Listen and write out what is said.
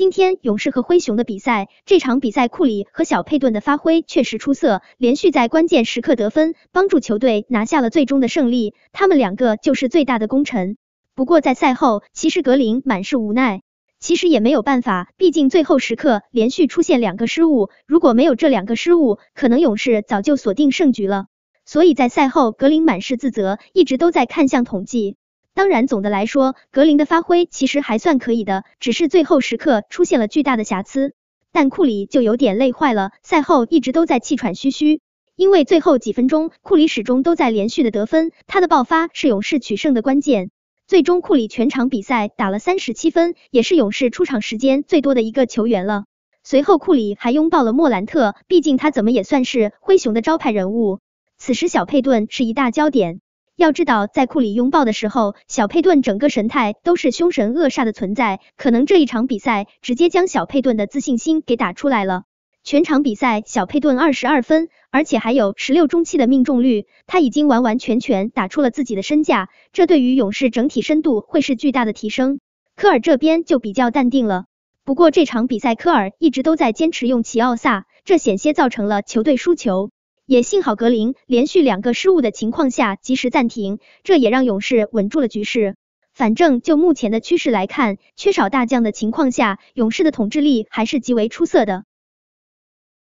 今天勇士和灰熊的比赛，这场比赛库里和小佩顿的发挥确实出色，连续在关键时刻得分，帮助球队拿下了最终的胜利。他们两个就是最大的功臣。不过在赛后，其实格林满是无奈，其实也没有办法，毕竟最后时刻连续出现两个失误，如果没有这两个失误，可能勇士早就锁定胜局了。所以在赛后，格林满是自责，一直都在看向统计。当然，总的来说，格林的发挥其实还算可以的，只是最后时刻出现了巨大的瑕疵。但库里就有点累坏了，赛后一直都在气喘吁吁，因为最后几分钟库里始终都在连续的得分，他的爆发是勇士取胜的关键。最终，库里全场比赛打了三十七分，也是勇士出场时间最多的一个球员了。随后，库里还拥抱了莫兰特，毕竟他怎么也算是灰熊的招牌人物。此时，小佩顿是一大焦点。要知道，在库里拥抱的时候，小佩顿整个神态都是凶神恶煞的存在。可能这一场比赛直接将小佩顿的自信心给打出来了。全场比赛，小佩顿二十二分，而且还有十六中七的命中率，他已经完完全全打出了自己的身价。这对于勇士整体深度会是巨大的提升。科尔这边就比较淡定了，不过这场比赛科尔一直都在坚持用齐奥萨，这险些造成了球队输球。也幸好格林连续两个失误的情况下及时暂停，这也让勇士稳住了局势。反正就目前的趋势来看，缺少大将的情况下，勇士的统治力还是极为出色的。